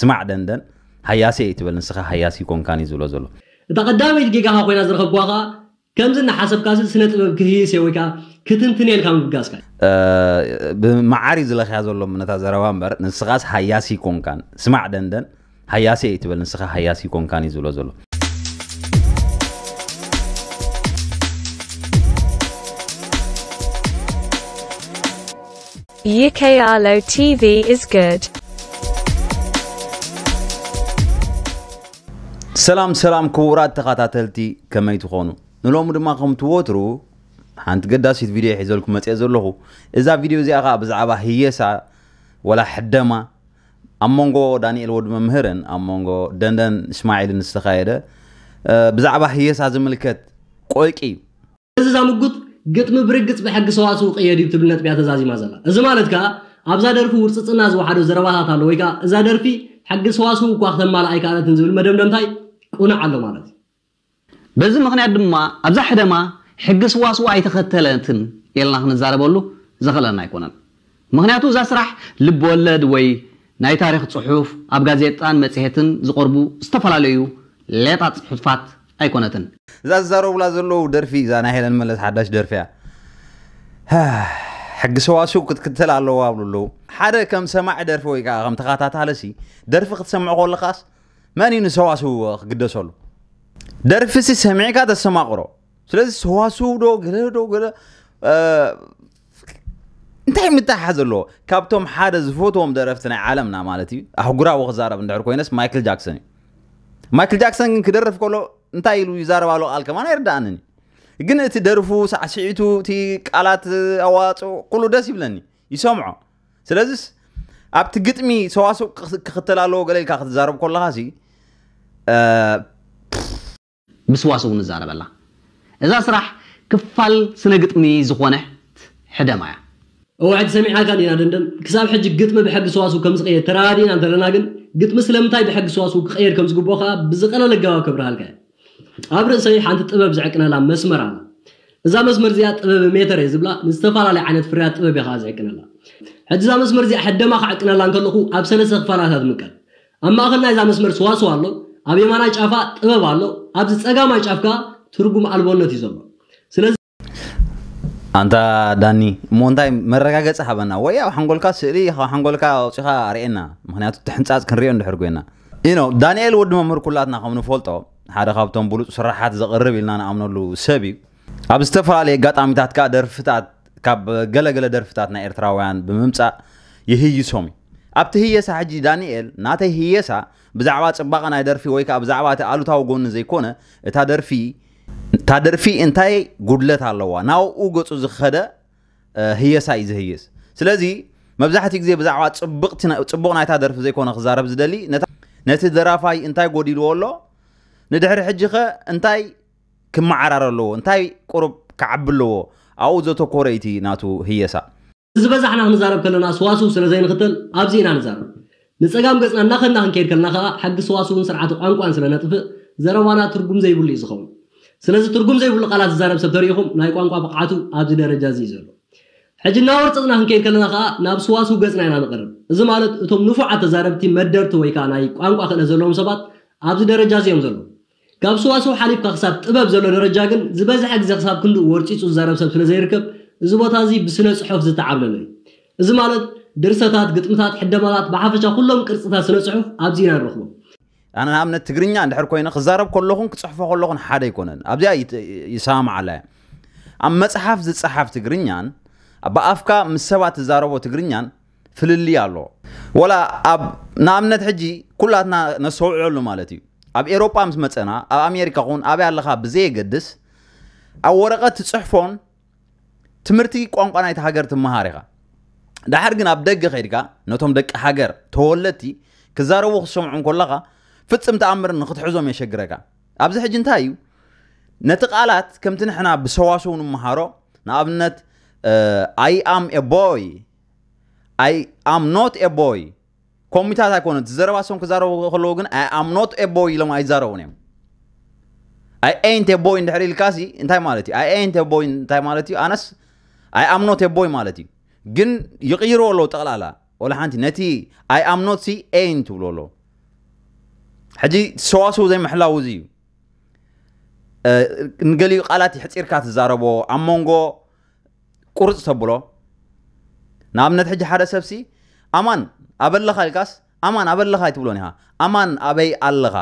ስማዕ ደንደን ሃያሲ እየ ትበል ንስኻ ሃያሲ ኮንካኒ ዝብሎ ዘሎ እታ ቀዳመይ ጌጋኻ ኮይና ዝረኸብዋ ከዓ ከምዚ እናሓሰብካ ስነ ጥበብ ክህየስ ወይ ከዓ ክትንትን የልካ ምግጋዝካ ብመዓር እዩ ዝለኽያ ዘሎ ነታ ዘረባ እምበር ንስኻስ ሃያሲ ኮንካን ስማዕ ደንደን ሃያሲ እየ ትበል ንስኻ ሃያሲ ኮንካን እዩ ዝብሎ ዘሎ UKRLO TV is good. ሰላም ሰላም ክቡራት ተኸታተልቲ ከመይ ትኾኑ ንሎሚ ድማ ከም ትወትሩ ሓንቲ ገዳሲት ቪድዮ ሒዘልኩም መፅአ ዘለኹ እዛ ቪድዮ እዚኣ ከዓ ብዛዕባ ህየሳ ወላ ሕደማ ኣብ መንጎ ዳንኤል ወዲ መምህርን ኣብ መንጎ ደንደን እስማዒልን ዝተኻየደ ብዛዕባ ህየሳ ዝምልከት ቆልቂ እዩ እዚ ዛምጉት ግጥሚ ብርግፅ ብሕጊ ሰዋስው ቅየድ እዩ ትብል ነጥቢያ ተዛዚማ ዘላ እዚ ማለት ከዓ ኣብዛ ደርፊ ውርፅፅና ዝወሓደ ዘረባታት ኣሎ ወይ ከዓ እዛ ደርፊ ሕጊ ሰዋስው እኳ ክተማልኣይ ካልእትን ዝብል መደምደምታይ ቁኑዕ ኣሎ ማለት እዩ በዚ ምክንያት ድማ ኣብዛ ሕደማ ሕጊ ስዋስዋ ኣይተኸተለትን ኢልና ክንዛረበሉ ዘኽእለና ኣይኮነን ምክንያቱ እዛ ስራሕ ልብወለድ ወይ ናይ ታሪክ ፅሑፍ ኣብ ጋዜጣን መፅሄትን ዝቐርቡ ዝተፈላለዩ ሌጣ ፅሑፋት ኣይኮነትን እዛ ዝዛረቡላ ዘለዉ ደርፊ እዛ ናይ ሄለን መለስ ሓዳሽ ደርፊ እያ ሕጊ ሰዋስው ክትክተል ኣለዋ ኣብሉ ኣለዉ ሓደ ከም ሰማዕ ደርፊ ወይ ከዓ ከም ተኸታታለሲ ደርፊ ክትሰምዑ ከለካስ መኒን ሰዋስው ክግደሰሉ ደርፍሲ ሰሚዕካ ተሰማቅሮ ስለዚ ሰዋስው ዶ ገለ ዶ ገለ እንታይ ምታሓዝ ኣለዎ ካብቶም ሓደ ዝፈትዎም ደረፍቲ ናይ ዓለምና ማለት እዩ ኣሕጉራዊ ክዛረብ እንድሕር ኮይነስ ማይክል ጃክሰን እዩ ማይክል ጃክሰን ግን ክደርፍ ከሎ እንታይ ኢሉ ይዛረባ ኣሎ ቃል ከማን ኣይርዳእንን ግን እቲ ደርፉ ሳዕስዒቱ እቲ ቃላት ኣዋፅኡ ኩሉ ደስ ይብለኒ ይሰምዖ ስለዚ ኣብቲ ግጥሚ ሰዋስው ክክተል ኣለዎ ገለ ኢልካ ክትዛረብ ከለካ ምስዋስ እውን እዛረብ ኣላ እዛ ስራሕ ክፋል ስነ ግጥሚ ዝኾነት ሕደማ እያ እዋዕድ ሰሚዓካን ኢና ደንደን ክሳብ ሕጂ ግጥሚ ብሕጊ ሰዋስው ከም ዝቕየር ተራዲእና እንተለና ግን ግጥሚ ስለምንታይ ብሕጊ ሰዋስው ክቕየር ከም ዝግብኦ ከዓ ብዝቐለለ ኣገባብ ክብርሃልከ ኣብ ርእሰይ ሓንቲ ጥበብ ዝዕቅነላ መስመር ኣላ እዛ መስመር እዚኣ ጥበብ ሜተር እየ ዝብላ ንዝተፈላለዩ ዓይነት ፍርያት ጥበብ እየ ከዓ ዝዕቅነላ ሕጂ እዛ መስመር እዚኣ ሕደማ ክዓቅነላ እንከለኹ ኣብ ሰለስተ ክፋላታት ምቀል ኣብ ማእኸልና እዛ መስመር ሰዋስው ኣሎ አብየማና ጫፋ ጥበብ አለው አብዚ ፀጋማ ጫፍ ከዓ ትርጉም አልቦነት እዩ ዘሎ ስለዚ አንታ ዳኒ ሞንታይ መረጋገፂ ሃበና ወይ ኣብ ሓንጎልካ ስእሊ ሓንጎልካ ኣውፂኻ ኣርእየና ምክንያቱ ትሕንፃፅ ክንሪኦ እንድሕር ጎይና ኢኖ ዳንኤል ወዲ መምህር ኩላትና ከም ንፈልጦ ሓደ ካብቶም ብሉፅ ስራሓት ዘቕርብ ኢልና ንኣምነሉ ሰብ እዩ ኣብ ዝተፈላለየ ኣጋጣሚታት ከዓ ደርፍታት ካብ ገለገለ ደርፍታት ናይ ኤርትራውያን ብምምፃእ ይህይሶም እዩ ኣብቲ ህየሳ ሕጂ ዳንኤል ናተይ ህየሳ ብዛዕባ ፅባቐ ናይ ደርፊ ወይ ከዓ ብዛዕባ እቲ ኣሉታዊ ጎኒ ዘይኮነ እታ ደርፊ እታ ደርፊ እንታይ ጉድለት ኣለዋ ናብኡ ገፁ ዝኸደ ህየሳ እዩ ዝህየስ ስለዚ መብዛሕትኡ ግዜ ብዛዕባ ፅቡቕ ናይታ ደርፊ ዘይኮነ ክዛረብ ዝደሊ ነቲ ደራፋይ እንታይ ጎዲልዎ ኣሎ ንድሕሪ ሕጂ ኸ እንታይ ክመዓራር ኣለዎ እንታይ ቁርብ ክዓቢ ኣለዎ ኣብኡ ዘተኮረ እቲ ናቱ ህየሳ ዝበዝሕና ክንዛረብ ከለና ስዋስው ስለ ዘይንኽተል ኣብዚ ኢና ንዛረብ ንፀጋም ገፅና እናኸና ክንከይድ ከለና ከዓ ሓቂ ስዋስውን ስርዓት ቋንቋን ስለ ነጥፍእ ዘረባና ትርጉም ዘይብሉ እዩ ዝኸውን ስለዚ ትርጉም ዘይብሉ ቃላት ዝዛረብ ሰብ ተሪኢኹም ናይ ቋንቋ ብቕዓቱ ኣብዚ ደረጃ እዚ እዩ ዘሎ ሕጂ እናወርፅፅና ክንከይድ ከለና ከዓ ናብ ስዋስው ገፅና ኢና ንቐርብ እዚ ማለት እቶም ንፉዓት ተዛረብቲ መደርቲ ወይ ከዓ ናይ ቋንቋ ክእለ ዘለዎም ሰባት ኣብዚ ደረጃ እዚኦም ዘለዉ ካብ ስዋስው ሓሊፍካ ክሳብ ጥበብ ዘሎ ደረጃ ግን ዝበዝሐ ግዜ ክሳብ ክንዲ ወርፂፁ ዝዛረብ ሰብ ስለ ዘይርከብ እዚ ቦታ እዚ ብስነ ፅሑፍ ዝተዓብለለ እዩ እዚ ማለት ድርሰታት ግጥምታት ሕደማታት ብሓፈሻ ኩሎም ቅርፅታት ስነ ፅሑፍ ኣብዚ ኢና ንረኽቦም ኣነ ንኣብነት ትግርኛ እንድሕር ኮይነ ክዛረብ ከለኹን ክፅሕፎ ከለኹን ሓደ ኣይኮነን ኣብዚኣ ይሰማምዓለ ኣብ መፅሓፍ ዝፀሓፍ ትግርኛን ብኣፍካ ምስ ሰባት ዝዛረቦ ትግርኛን ፍልሊ ኣሎ ወላ ኣብ ንኣብነት ሕጂ ኩላትና ነሰውዕሉ ማለት እዩ ኣብ ኤሮጳ ምስ መፀና ኣብ ኣሜሪካ ኹን ኣብያ ኣለካ ብዘየገድስ ኣብ ወረቐት ትፅሕፎን ትምህርቲ ቋንቋ ናይቲ ሃገር ትመሃር ኢኻ ድሓር ግን ኣብ ደገ ከይድካ ነቶም ደቂ ሃገር ተወለድቲ ክዛረቡ ክሰምዑን ከለኻ ፍፅም ተኣምር ንክትሕዞም የሸግረካ ኣብዚ ሕጂ እንታይ እዩ ነቲ ቃላት ከምቲ ንሕና ብሰዋሰው ንመሃሮ ንኣብነት ኣይ ኣም ኤቦይ ኣይ ኣም ኖት ኤቦይ ኮሚታት ኣይኮነ ዝዘረባ ሰም ክዛረቡ ከለዉ ግን ኣይ ኣም ኖት ኤቦይ ኢሎም ኣይዛረቡን እዮም ኣይ ኤንት ኤቦይ እንድሕሪ ኢልካሲ እንታይ ማለት እዩ ኣይ ኤንት ኤቦይ እንታይ ማለት እዩ ኣነስ ኣይ ኣምኖት የቦይ ማለት እዩ ግን ይቕይሮ ኣለዉ ጠቕላላ ወላ ሓንቲ ነቲ ኣይ ኣምኖት ሲ ኤን ትብሎ ኣሎ ሕጂ ሰዋስው ዘይምሕላው እዚ እዩ ንገሊኡ ቃላት ሕፂርካ ትዛረቦ ኣብ መንጎ ቁርፅ ተብሎ ንኣብነት ሕጂ ሓደ ሰብሲ ኣማን ኣበለኻ ኢልካስ ኣማን ኣበለኻ ይትብሎን ኢኻ ኣማን ኣበይ ኣለኻ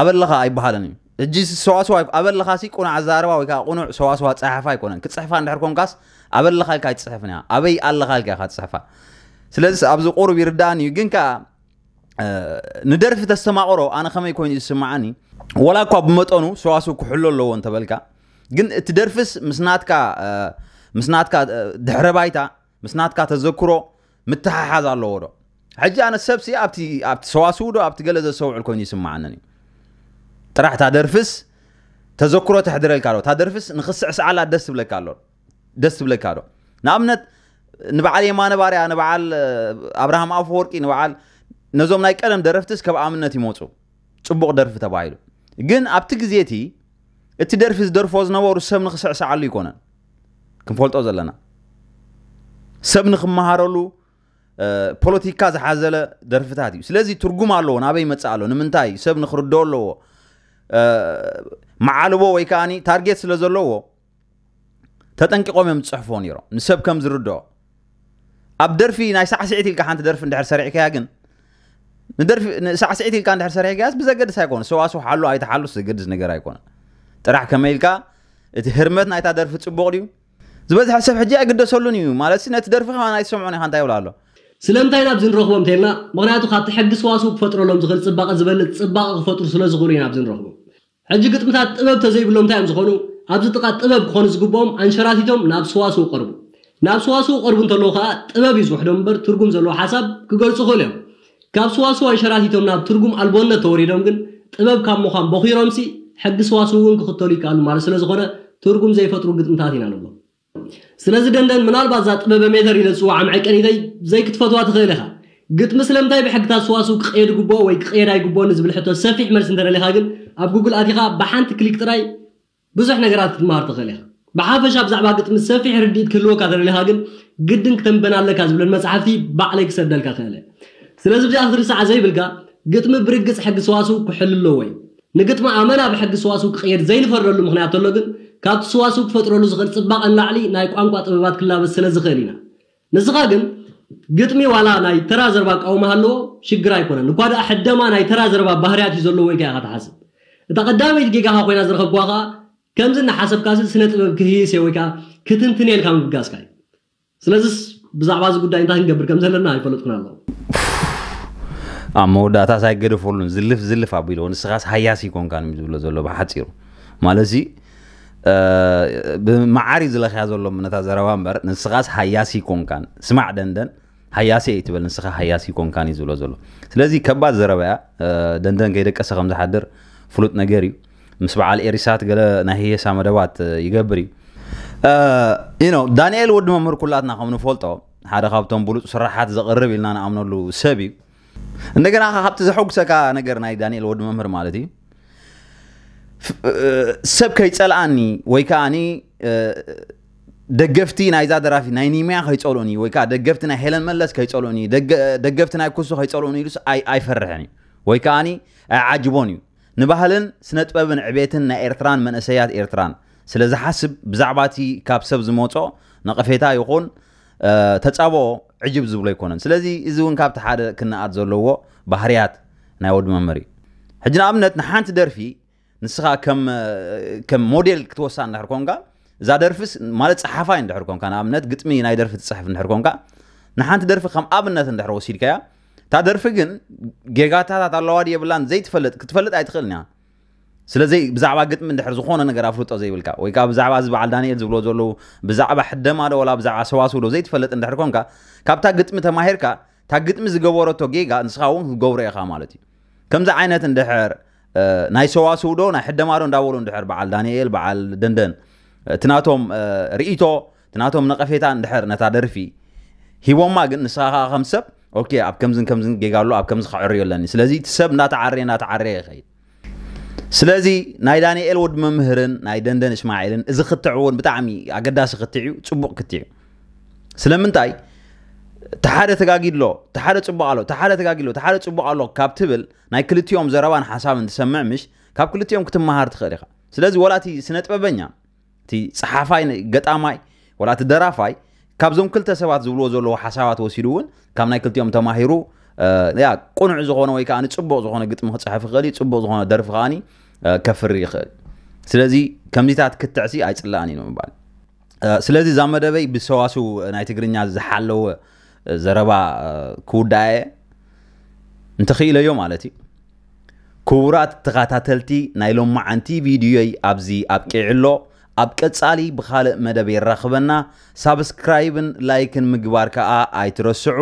ኣበለኻ ኣይበሃለን እዩ እጂ ሰዋስዋ ኣበለኻ ሲ ቁኑዕ ኣዛርባ ወይ ከዓ ቁኑዕ ሰዋስዋ ፅሓፋ ኣይኮነን ክትፅሕፋ እንድሕር ኮንካስ ኣበለኻ ኢልካ ይፅሕፍን እያ ኣበይ ኣለኻ ኢልካ ኢኻ ትፅሕፋ ስለዚ ኣብዚ ቁሩብ ይርዳእን እዩ ግን ከዓ ንደርፊ ተስተማቕሮ ኣነ ከመይ ኮይኑ ዝስማዓኒ ወላ እኳ ብመጠኑ ሰዋስው ክሕሎ ኣለዎ እንተበልካ ግን እቲ ደርፍስ ምስናትካ ምስናትካ ድሕረ ባይታ ምስናትካ ተዘክሮ ምትሓሓዝ ኣለዎ ዶ ሕጂ ኣነ ሰብሲ ኣብቲ ሰዋስው ዶ ኣብቲ ገለ ዘሰውዕል ኮይኑ ይስማዓንን እዩ ጥራሕ እታ ደርፍስ ተዘክሮ ተሕድረልካ ኣሎ እታ ደርፍስ ንክስዕስዓላ ደስ ትብለካ ኣሎ ደስ ትብለካ ዶ ንኣብነት ንበዓል የማነ ባርያ ንበዓል ኣብርሃም ኣፈወርቂ ንበዓል ነዞም ናይ ቀደም ደረፍትስ ካብ ኣምነት ይመፁ ፅቡቕ ደርፊ ተባሂሉ ግን ኣብቲ ግዜ እቲ እቲ ደርፊ ዝደርፎ ዝነበሩ ሰብ ንክስዕ ሰዓሉ ይኮነን ክንፈልጦ ዘለና ሰብ ንክመሃረሉ ፖለቲካ ዝሓዘለ ደርፍታት እዩ ስለዚ ትርጉም ኣለዎ ናበይ መፅእ ኣሎ ንምንታይ ሰብ ንክርድ ኣለዎ መዓልቦ ወይ ከዓኒ ታርጌት ስለ ዘለዎ ተጠንቂቆም እዮም ዝፅሕፎ ነይሮም ንሰብ ከም ዝርድኦ ኣብ ደርፊ ናይ ሳዕስዒት ኢልካ ሓንቲ ደርፊ እንድሕር ሰሪዕከያ ግን ሳዕስዒት ኢልካ እንድሕር ሰሪዕከያስ ብዘገድስ ኣይኮነ ሰዋስው ሓሉ ኣይተሓሉስ ዘገድስ ነገር ኣይኮነ ጥራሕ ከመይ ኢልካ እቲ ህርመት ናይታ ደርፊ ፅቡቕ ድዩ ዝበዝሐ ሰብ ሕጂ ኣይግደሰሉን እዩ ማለት ነቲ ደርፊ ከዓ ናይ ሰምዖን ኢኻ እንታይ ይብላ ኣሎ ስለምንታይ ናብዚ ንረኽቦም እንተልና ምክንያቱ ካብቲ ሕጊ ሰዋስው ክፈጥረሎም ዝኽእል ፅባቐ ዝበልፅ ፅባቐ ክፈጥሩ ስለዝኽእሉ ኢና ናብዚ ንረኽቦም ሕጂ ግጥምታት ጥበብ ተዘይብሎም እንታይ እዮም ዝኾኑ ኣብዚ ጥቓት ጥበብ ክኾኑ ዝግብኦም ኣንሸራቲቶም ናብ ስዋስው ቀርቡ ናብ ስዋስው ቀርቡ እንተለዉ ከዓ ጥበብ እዩ ዝውሕዶም እምበር ትርጉም ዘለዎ ሓሳብ ክገልፁ ይኽእሉ እዮም ካብ ስዋስው ኣንሸራቲቶም ናብ ትርጉም ኣልቦነት ተወሪዶም ግን ጥበብ ካብ ምዃን በኺሮምሲ ሕጊ ስዋስው እውን ክኽተሉ ይከኣሉ ማለት ስለ ዝኾነ ትርጉም ዘይፈጥሩ ግጥምታት ኢና ንብሎም ስለዚ ደንደን ምናልባት እዛ ጥበበ ሜተር ኢለ ዝፅዋዕ ዓምዓይ ቀኒተይ ዘይክትፈትዋ ትኽእል ኢኻ قتم سلمتاي بحق تاسواسو كخير قبوا وي كخير اي قبوا نزبل حتو سفيح مرس انتر ليها قل اب جوجل اتيخا بحانت كليك تراي بزح نقرات تمار تخليها بحافش اب زعبا قتم سفيح رديت كلو كاتر ليها قل قدن كتنبنا لك ازبل المصحفي بعلك سدل كخاله سلاز بزي اخر ساعه زي بلقا قتم برقص حق سواسو كحلل وي نقتم امنا بحق سواسو كخير زي نفرلو مخنيات له قل كات سواسو كفترلو زغل صباق اللعلي ناي قانقوا طبيبات كلا بس سلاز خيرينا نزغا ግጥሚ ዋላ ናይ ተራ ዘርባ ኣቃውማ ሃለዎ ሽግር ኣይኮነን እኳ ደኣ ሕደማ ናይ ተራ ዘርባ ባህርያት እዩ ዘለዎ ኢልካ ኢኻ ትሓስብ እታ ቀዳመይት ጌጋካ ኮይና ዝረኸብዋ ከዓ ከምዚ እናሓሰብካስ ስነ ጥበብ ክህየሰ ወይ ከዓ ክትንትነ ኢልካ ምግጋዝካ እዩ ስለዚ ብዛዕባ እዚ ጉዳይ እንታይ ክንገብር ከም ዘለና ይፈለጥኩን ኣለ ኣብ መወዳእታ ሳይ ገደፈሉን ዝልፍ ዝልፍ ኣቢሎ ንስኻስ ሃያሲ ኮንካ ዝብሎ ዘሎ ብሓፂሩ ማለት ብመዓር እዩ ዝለኽያ ዘሎ እምነታ ዘረባ እምበር ንስኻስ ሃያሲ ኮንካን ስማዕ ደንደን ሃያሲ እየ ትበል ንስኻ ሃያሲ ኮንካን እዩ ዝብሎ ዘሎ ስለዚ ከባድ ዘረባ እያ ደንደን ከይደቀሰ ከም ዝሓድር ፍሉጥ ነገር እዩ ምስ በዓል ኤሪሳት ገለ ናይ ህየሳ መደባት ይገብር እዩ ኖ ዳንኤል ወዲ መምህር ኩላትና ከም ንፈልጦ ሓደ ካብቶም ብሉፅ ስራሓት ዘቕርብ ኢልና ንኣምነሉ ሰብ እዩ እንደገና ካብቲ ዘሐጉሰካ ነገር ናይ ዳንኤል ወዲ መምህር ማለት እዩ سب كي تسألني ويكاني دقفتي نايزا درافي نايني ميا خي تسألوني ويكا دقفتنا هيلن ملس خي تسألوني دقفتنا كسو خي تسألوني لس اي اي فرحني ويكاني عجبوني نبهلن سنت بابن عبيتن نا ايرتران من اسيات ايرتران سلزا حسب بزعباتي كاب سب زموتو نقفيتا يقون تتابو عجب زبلا يكونن سلزي ازون كاب تحاد كنا ادزولوو بحريات نايود ممري حجنا امنت نحانت درفي ንስኻ ከም ከም ሞዴል ክትወሳእ እንድሕር ኮንካ እዛ ደርፊስ ማለት ፀሓፋይ እንድሕር ኮንካ ንኣብነት ግጥሚ ናይ ደርፊ ትፅሕፍ እንድሕር ኮንካ ንሓንቲ ደርፊ ከም ኣብነት እንድሕር ወሲድካያ እታ ደርፊ ግን ጌጋታታት ኣለዋ ድየ ብላን ዘይትፈልጥ ክትፈልጥ ኣይትኽእልን እያ ስለዚ ብዛዕባ ግጥሚ እንድሕር ዝኾነ ነገር ኣፍልጦ ዘይብልካ ወይ ከዓ ብዛዕባ እዚ በዓል ዳንኤል ዝብሎ ዘለዉ ብዛዕባ ሕደማ ዶ ወላ ብዛዕባ ሰዋስው ዶ ዘይትፈልጥ እንድሕር ኮንካ ካብታ ግጥሚ ተማሂርካ እታ ግጥሚ ዝገበረቶ ጌጋ ንስኻ እውን ክትገብሮ ኢኻ ማለት እዩ ከምዚ ዓይነት እንድሕር ناي سوا سودو ناي حد مارو نداولو ندحر بعال دانييل بعال دندن تناتهم ريتو تناتهم نقفيتا ندحر نتادر في هي وما نساها خمسب اوكي اب كمزن كمزن جيغالو اب كمز خعري ولاني سلازي تسب ناتعري ناتعري يا سلازي ناي دانييل ممهرن ناي اسماعيلن اذا خطعون بتعمي اقداس خطعو تصبق كتعو سلمنتاي له تحاد له تحاد تبعلو له تجاجيلو تحاد له كاب تبل ناي كل يوم زربان حساب أنت سمع مش كاب كل يوم كتب مهارة خارقة سلاز ولا تي سنة ببنيا تي صحفاي قطع ماي ولا تدرافاي كاب زوم كل تسوات زولو زولو حسابات وسيرون كاب ناي كل يوم تماهيرو آه يا قنع زغونه وي كان تصبو زغونه قطم صحافي غالي تصبو زغونه درف غاني آه كفر يخل سلازي كم كمزيتات كتعسي اي صلاني نو مبال آه سلازي زامدبي بسواسو ناي تግርኛ زحلو ዘረባ ክውዳየ እንተኽኢለዮ ማለት እዩ ክቡራት ተኸታተልቲ ናይ ሎማዓንቲ ቪድዮይ ኣብዚ ኣብቂዕሎ ኣብ ቀጻሊ ብኻልእ መደብ ይራኽበና ሳብስክራይብን ላይክን ምግባር ከዓ ኣይትረስዑ